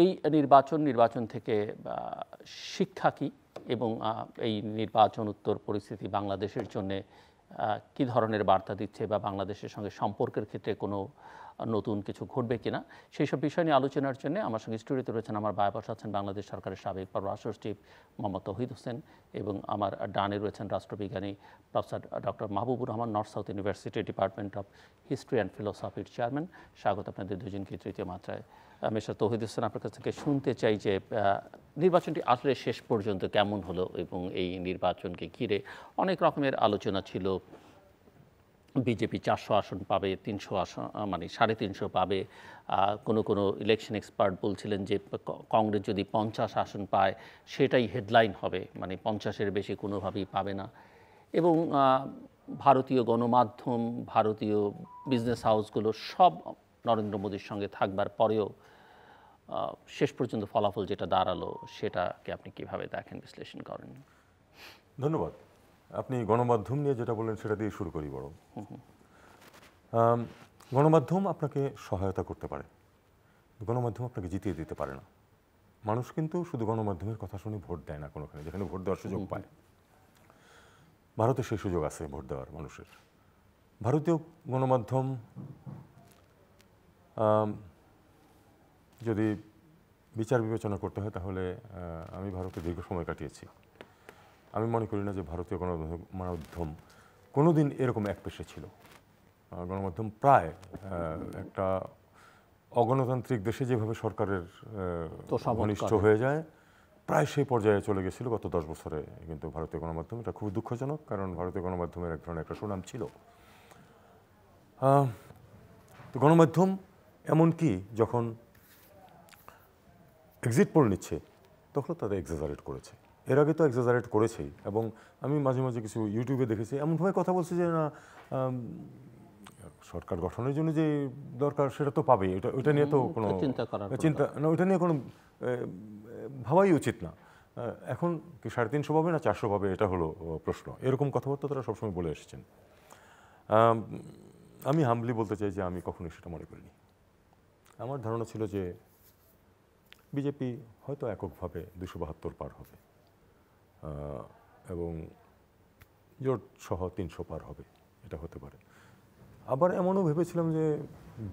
এই নির্বাচন নির্বাচন থেকে শিক্ষা কী এবং এই নির্বাচন উত্তর পরিস্থিতি বাংলাদেশের জন্য কি ধরনের বার্তা দিচ্ছে বা বাংলাদেশের সঙ্গে সম্পর্কের ক্ষেত্রে কোনো নতুন কিছু ঘটবে কিনা সেই সব বিষয় নিয়ে আলোচনার জন্য আমার সঙ্গে স্টুডিওতে রয়েছেন আমার বায়াপাশ আছেন বাংলাদেশ সরকারের সাবেক পররাষ্ট্র সচিব মোহাম্মদ তহিদ হোসেন এবং আমার ডানে রয়েছেন রাষ্ট্রবিজ্ঞানী professor doctor Mahbubur Rahman North South University department of history and ফিলোসফির চেয়ারম্যান স্বাগত আপনাদের দুজনকে তৃতীয় মাত্রায় মিস্টার তৌহিদ হোসেন আপনার কাছ থেকে শুনতে চাই যে নির্বাচনটি আসলে শেষ পর্যন্ত কেমন হলো এবং এই নির্বাচনকে ঘিরে অনেক রকমের আলোচনা ছিল বিজেপি চারশো আসন পাবে তিনশো আসন মানে সাড়ে তিনশো পাবে কোনো কোনো ইলেকশন এক্সপার্ট বলছিলেন যে কংগ্রেস যদি পঞ্চাশ আসন পায় সেটাই হেডলাইন হবে মানে পঞ্চাশের বেশি কোনোভাবেই পাবে না এবং ভারতীয় গণমাধ্যম ভারতীয় বিজনেস হাউসগুলো সব নরেন্দ্র মোদীর সঙ্গে থাকবার পরেও শেষ পর্যন্ত ফলাফল যেটা দাঁড়ালো সেটাকে আপনি কিভাবে দেখেন বিশ্লেষণ করেন ধন্যবাদ আপনি গণমাধ্যম নিয়ে যেটা বললেন সেটা দিয়ে শুরু করি বড় গণমাধ্যম আপনাকে সহায়তা করতে পারে গণমাধ্যম আপনাকে জিতিয়ে দিতে পারে না মানুষ কিন্তু শুধু গণমাধ্যমের কথা শুনে ভোট দেয় না কোনোখানে যেখানে ভোট দেওয়ার সুযোগ পায় ভারতে সেই সুযোগ আছে ভোট দেওয়ার মানুষের ভারতীয় গণমাধ্যম যদি বিচার বিবেচনা করতে হয় তাহলে আমি ভারতে দীর্ঘ সময় কাটিয়েছি আমি মনে করি না যে ভারতীয় গণমাধ্যম কোনো দিন এরকম এক পেশে ছিল গণমাধ্যম প্রায় একটা অগণতান্ত্রিক দেশে যেভাবে সরকারের ঘনিষ্ঠ হয়ে যায় প্রায় সেই পর্যায়ে চলে গেছিল গত দশ বছরে কিন্তু ভারতীয় গণমাধ্যম এটা খুব দুঃখজনক কারণ ভারতীয় গণমাধ্যমের এক ধরনের একটা সুনাম ছিল গণমাধ্যম এমনকি যখন এক্সিট পোল নিচ্ছে তখন তাদের এক্সাজারেট করেছে এর আগে তো এক্সাজারেট করেছেই এবং আমি মাঝে মাঝে কিছু ইউটিউবে দেখেছি এমনভাবে কথা বলছে যে না সরকার গঠনের জন্য যে দরকার সেটা তো পাবেই এটা ওইটা নিয়ে তো কোনো চিন্তা চিন্তা না ওইটা নিয়ে কোনো ভাবাই উচিত না এখন কি সাড়ে তিনশো পাবে না চারশো পাবে এটা হলো প্রশ্ন এরকম কথাবার্তা তারা সবসময় বলে এসেছেন আমি হামলি বলতে চাই যে আমি কখনোই সেটা মনে করিনি আমার ধারণা ছিল যে বিজেপি হয়তো এককভাবে দুশো বাহাত্তর পার হবে এবং জোট সহ তিনশো পার হবে এটা হতে পারে আবার এমনও ভেবেছিলাম যে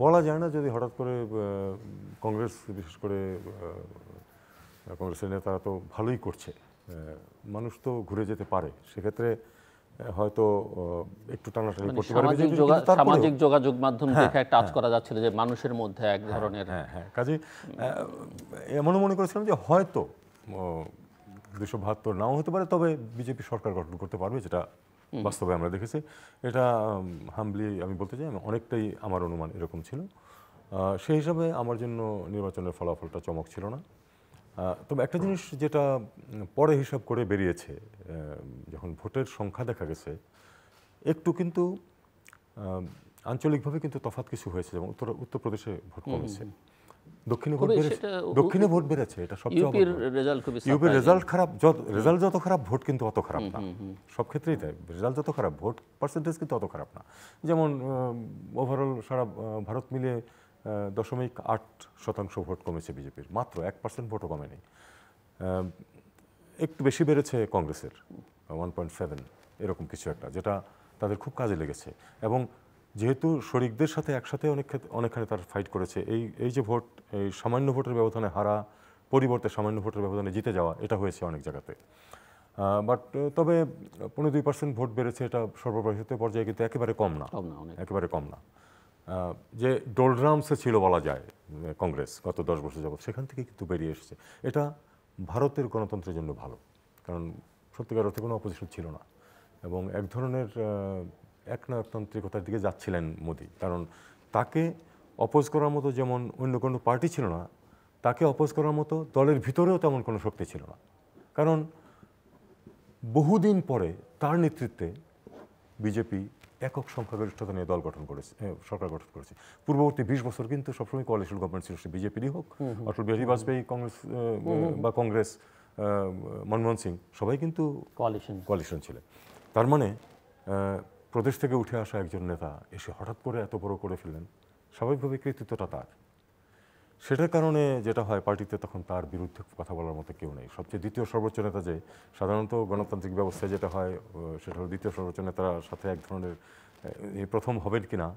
বলা যায় না যদি হঠাৎ করে কংগ্রেস বিশেষ করে কংগ্রেসের নেতারা তো ভালোই করছে মানুষ তো ঘুরে যেতে পারে সেক্ষেত্রে হয়তো একটু টানাটানি মানে করতে পারবে সামাজিক যোগাযোগ মাধ্যম হ্যাঁ, দেখে একটা আজ হ্যাঁ। করা যাচ্ছিল যে মানুষের মধ্যে এক হ্যাঁ, ধরনের হ্যাঁ হ্যাঁ কাজে এমনও মনে করেছিলাম যে হয়তো দুশো বাহাত্তর নাও হতে পারে তবে বিজেপি সরকার গঠন করতে পারবে যেটা বাস্তবে আমরা দেখেছি এটা হামলি আমি বলতে চাই অনেকটাই আমার অনুমান এরকম ছিল সেই হিসাবে আমার জন্য নির্বাচনের ফলাফলটা চমক ছিল না তবে একটা জিনিস যেটা পরে হিসাব করে বেরিয়েছে যখন ভোটের সংখ্যা দেখা গেছে একটু কিন্তু আঞ্চলিকভাবে কিন্তু তফাত কিছু হয়েছে যেমন উত্তর উত্তরপ্রদেশে ভোট কমেছে দক্ষিণে ভোট বেড়েছে দক্ষিণে ভোট বেড়েছে এটা সবচেয়ে ইউপির রেজাল্ট খারাপ যত রেজাল্ট যত খারাপ ভোট কিন্তু অত খারাপ না সব ক্ষেত্রেই তাই রেজাল্ট যত খারাপ ভোট পার্সেন্টেজ কিন্তু অত খারাপ না যেমন ওভারঅল সারা ভারত মিলিয়ে দশমিক আট শতাংশ ভোট কমেছে বিজেপির মাত্র এক পার্সেন্ট ভোটও কমেনি একটু বেশি বেড়েছে কংগ্রেসের ওয়ান পয়েন্ট সেভেন এরকম কিছু একটা যেটা তাদের খুব কাজে লেগেছে এবং যেহেতু শরিকদের সাথে একসাথে অনেক অনেকখানে তারা ফাইট করেছে এই এই যে ভোট এই সামান্য ভোটের ব্যবধানে হারা পরিবর্তে সামান্য ভোটের ব্যবধানে জিতে যাওয়া এটা হয়েছে অনেক জায়গাতে বাট তবে পনেরো দুই পার্সেন্ট ভোট বেড়েছে এটা সর্ববৃহৎ পর্যায়ে কিন্তু একেবারে কম না একেবারে কম না যে ডোলড্রামসে ছিল বলা যায় কংগ্রেস গত দশ বছর যাবৎ সেখান থেকে কিন্তু বেরিয়ে এসেছে এটা ভারতের গণতন্ত্রের জন্য ভালো কারণ সত্যিকার অর্থে কোনো অপোজিশন ছিল না এবং এক ধরনের এক নায়কতান্ত্রিকতার দিকে যাচ্ছিলেন মোদী কারণ তাকে অপোজ করার মতো যেমন অন্য কোনো পার্টি ছিল না তাকে অপোজ করার মতো দলের ভিতরেও তেমন কোনো শক্তি ছিল না কারণ বহুদিন পরে তার নেতৃত্বে বিজেপি একক সংখ্যাগরিষ্ঠতা নিয়ে দল গঠন করেছে সরকার গঠন করেছে পূর্ববর্তী বিশ বছর কিন্তু সবসময় কোয়ালিশন গভর্নমেন্ট ছিল সে বিজেপিরই হোক অটল বিহারী বাজপেয়ী কংগ্রেস বা কংগ্রেস মনমোহন সিং সবাই কিন্তু কোয়ালিশন কোয়ালিশন ছিল তার মানে প্রদেশ থেকে উঠে আসা একজন নেতা এসে হঠাৎ করে এত বড় করে ফেললেন স্বাভাবিকভাবে কৃতিত্বটা তার সেটার কারণে যেটা হয় পার্টিতে তখন তার বিরুদ্ধে কথা বলার মতো কেউ নেই সবচেয়ে দ্বিতীয় সর্বোচ্চ নেতা যে সাধারণত গণতান্ত্রিক ব্যবস্থায় যেটা হয় সেটা হলো দ্বিতীয় সর্বোচ্চ নেতার সাথে এক ধরনের প্রথম হবেন কি না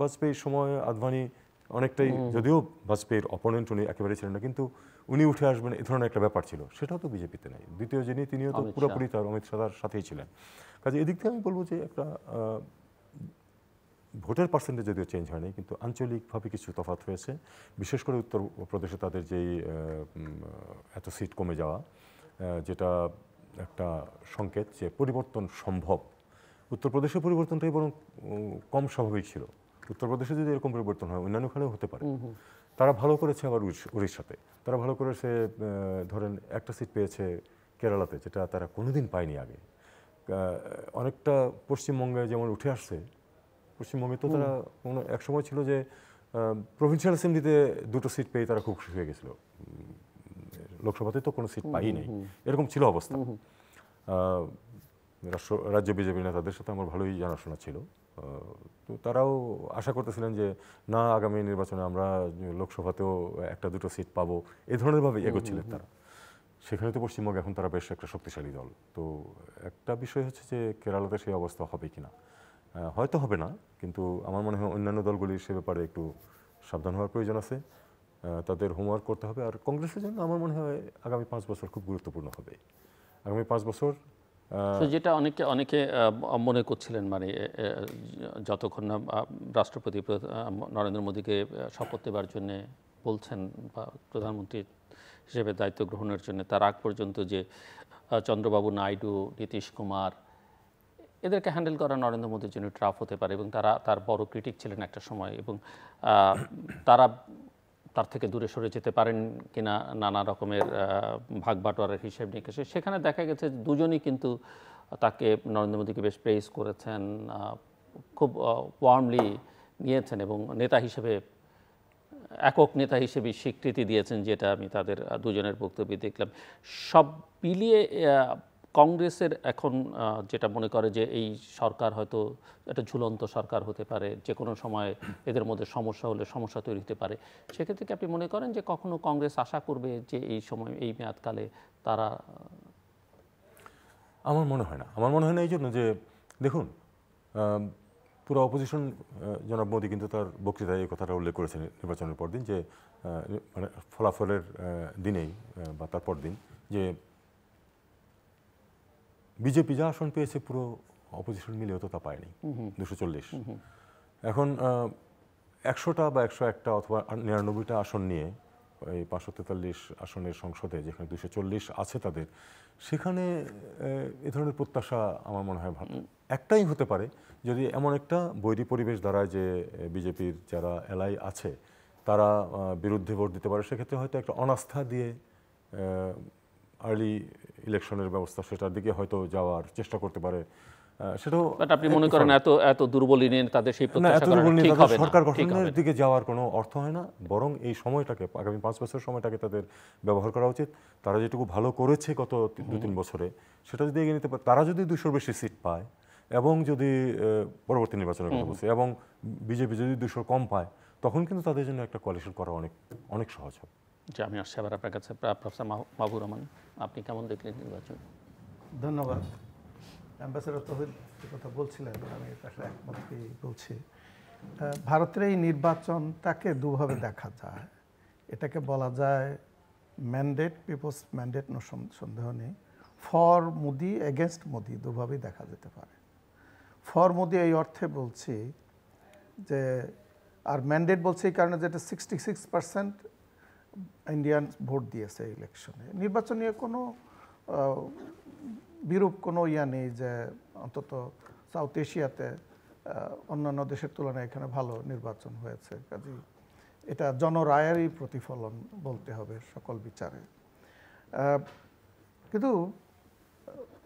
বাজপেয়ীর সময় আদভানি অনেকটাই যদিও বাজপেয়ীর অপোনেন্ট উনি একেবারেই ছিলেন না কিন্তু উনি উঠে আসবেন এ ধরনের একটা ব্যাপার ছিল সেটাও তো বিজেপিতে নেই দ্বিতীয় যিনি তিনিও তো পুরোপুরি তার অমিত শাহার সাথেই ছিলেন কাজে এদিক থেকে আমি বলবো যে একটা ভোটের পার্সেন্টেজ যদিও চেঞ্জ হয়নি কিন্তু আঞ্চলিকভাবে কিছু তফাত হয়েছে বিশেষ করে উত্তরপ্রদেশে তাদের যেই এত সিট কমে যাওয়া যেটা একটা সংকেত যে পরিবর্তন সম্ভব উত্তরপ্রদেশে পরিবর্তনটাই বরং কম স্বাভাবিক ছিল উত্তরপ্রদেশে যদি এরকম পরিবর্তন হয় অন্যান্য খানেও হতে পারে তারা ভালো করেছে আবার উড়িষ্যাতে তারা ভালো করেছে ধরেন একটা সিট পেয়েছে কেরালাতে যেটা তারা কোনোদিন পায়নি আগে অনেকটা পশ্চিমবঙ্গে যেমন উঠে আসছে পশ্চিমবঙ্গে তো তারা কোনো এক সময় ছিল যে প্রভিন্সিয়াল অ্যাসেম্বলিতে দুটো সিট পেয়ে তারা খুব খুশি হয়ে গেছিল লোকসভাতে তো কোনো সিট পাই নাই এরকম ছিল অবস্থা রাষ্ট্র রাজ্য বিজেপি নেতাদের সাথে আমার ভালোই জানাশোনা ছিল তো তারাও আশা করতেছিলেন যে না আগামী নির্বাচনে আমরা লোকসভাতেও একটা দুটো সিট পাবো এ ধরনেরভাবে এগোচ্ছিলেন তারা সেখানে তো পশ্চিমবঙ্গে এখন তারা বেশ একটা শক্তিশালী দল তো একটা বিষয় হচ্ছে যে কেরালাতে সেই অবস্থা হবে কিনা হয়তো হবে না কিন্তু আমার মনে হয় অন্যান্য দলগুলি সে ব্যাপারে একটু সাবধান হওয়ার প্রয়োজন আছে তাদের হোমওয়ার্ক করতে হবে আর কংগ্রেসের জন্য আমার মনে হয় আগামী পাঁচ বছর খুব গুরুত্বপূর্ণ হবে আগামী পাঁচ বছর যেটা অনেকে অনেকে মনে করছিলেন মানে যতক্ষণ না রাষ্ট্রপতি নরেন্দ্র মোদীকে শপথ দেবার জন্যে বলছেন বা প্রধানমন্ত্রী হিসেবে দায়িত্ব গ্রহণের জন্য তার আগ পর্যন্ত যে চন্দ্রবাবু নাইডু নীতিশ কুমার এদেরকে হ্যান্ডেল করা নরেন্দ্র মোদীর জন্য ট্রাফ হতে পারে এবং তারা তার বড় ক্রিটিক ছিলেন একটা সময় এবং তারা তার থেকে দূরে সরে যেতে পারেন কিনা নানা রকমের ভাগবাটোয়ারের হিসেব নিকেশে সেখানে দেখা গেছে দুজনই কিন্তু তাকে নরেন্দ্র মোদীকে বেশ প্রেস করেছেন খুব ওয়ার্মলি নিয়েছেন এবং নেতা হিসেবে একক নেতা হিসেবে স্বীকৃতি দিয়েছেন যেটা আমি তাদের দুজনের বক্তব্যে দেখলাম সব মিলিয়ে কংগ্রেসের এখন যেটা মনে করে যে এই সরকার হয়তো একটা ঝুলন্ত সরকার হতে পারে যে কোনো সময় এদের মধ্যে সমস্যা হলে সমস্যা তৈরি হতে পারে সেক্ষেত্রে কি আপনি মনে করেন যে কখনো কংগ্রেস আশা করবে যে এই সময় এই মেয়াদকালে তারা আমার মনে হয় না আমার মনে হয় না এই জন্য যে দেখুন পুরো অপোজিশন জনাব মোদী কিন্তু তার বক্তৃতায় এই কথাটা উল্লেখ করেছেন নির্বাচনের পর দিন যে মানে ফলাফলের দিনেই বা তারপর দিন যে বিজেপি যা আসন পেয়েছে পুরো অপোজিশন মিলে তো তা পায়নি দুশো চল্লিশ এখন একশোটা বা একশো একটা অথবা নিরানব্বইটা আসন নিয়ে এই পাঁচশো তেতাল্লিশ আসনের সংসদে যেখানে দুশো চল্লিশ আছে তাদের সেখানে এ ধরনের প্রত্যাশা আমার মনে হয় ভালো একটাই হতে পারে যদি এমন একটা বৈরী পরিবেশ দ্বারা যে বিজেপির যারা এলাই আছে তারা বিরুদ্ধে ভোট দিতে পারে সেক্ষেত্রে হয়তো একটা অনাস্থা দিয়ে আর্লি ইলেকশনের ব্যবস্থা সেটার দিকে হয়তো যাওয়ার চেষ্টা করতে পারে দিকে যাওয়ার কোনো অর্থ হয় না বরং এই সময়টাকে আগামী পাঁচ বছর সময়টাকে তাদের ব্যবহার করা উচিত তারা যেটুকু ভালো করেছে গত দু তিন বছরে সেটা যদি এগিয়ে নিতে পারে তারা যদি দুশোর বেশি সিট পায় এবং যদি পরবর্তী নির্বাচনের কথা বলছে এবং বিজেপি যদি দুশোর কম পায় তখন কিন্তু তাদের জন্য একটা কোয়ালিশন করা অনেক অনেক সহজ হবে যে আমি আসছি আবার আপনার কাছে প্রফেসর মাহবুর রহমান আপনি কেমন দেখলেন নির্বাচন ধন্যবাদ অ্যাম্বাসেডর তহিল কথা বলছিলেন আমি আসলে একমতই বলছি ভারতের এই নির্বাচনটাকে দুভাবে দেখা যায় এটাকে বলা যায় ম্যান্ডেট পিপলস ম্যান্ডেট নো সন্দেহ নেই ফর মোদি এগেনস্ট মোদি দুভাবেই দেখা যেতে পারে ফর মোদি এই অর্থে বলছি যে আর ম্যান্ডেট বলছি এই কারণে যেটা sixty six percent Indian vote দিয়েছে ইলেকশনে নির্বাচন নিয়ে কোনো বিরূপ কোনো ইয়া নেই যে অন্তত সাউথ এশিয়াতে অন্যান্য দেশের তুলনায় এখানে ভালো নির্বাচন হয়েছে কাজে এটা জনরায়েরই প্রতিফলন বলতে হবে সকল বিচারে কিন্তু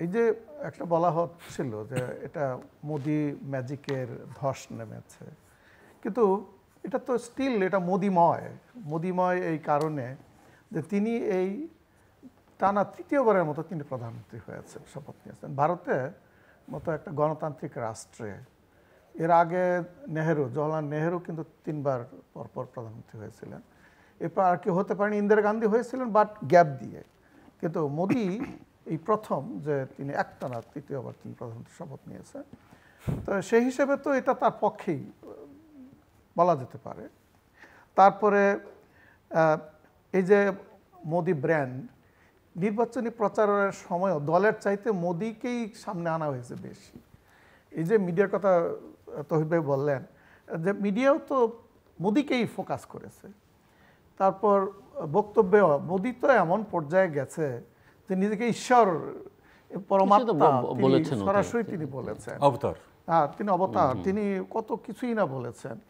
এই যে একটা বলা হচ্ছিল যে এটা মোদি ম্যাজিকের ধস নেমেছে কিন্তু এটা তো স্টিল এটা মোদিময় মোদিময় এই কারণে যে তিনি এই টানা তৃতীয়বারের মতো তিনি প্রধানমন্ত্রী হয়েছেন শপথ নিয়েছেন ভারতে মতো একটা গণতান্ত্রিক রাষ্ট্রে এর আগে নেহেরু জওয়াহরলাল নেহেরু কিন্তু তিনবার পরপর প্রধানমন্ত্রী হয়েছিলেন এরপর আর কেউ হতে পারেন ইন্দিরা গান্ধী হয়েছিলেন বাট গ্যাপ দিয়ে কিন্তু মোদি এই প্রথম যে তিনি একটানা তৃতীয়বার তিনি প্রধানমন্ত্রী শপথ নিয়েছেন তো সেই হিসেবে তো এটা তার পক্ষেই বলা যেতে পারে তারপরে এই যে মোদি ব্র্যান্ড নির্বাচনী প্রচারের সময়ও দলের চাইতে মোদিকেই সামনে আনা হয়েছে বেশি এই যে মিডিয়ার কথা তহিদ ভাই বললেন যে মিডিয়াও তো মোদিকেই ফোকাস করেছে তারপর বক্তব্যে মোদি তো এমন পর্যায়ে গেছে যে নিজেকে ঈশ্বর পরমাত্মা সরাসরি তিনি বলেছেন অবতার হ্যাঁ তিনি অবতার তিনি কত কিছুই না বলেছেন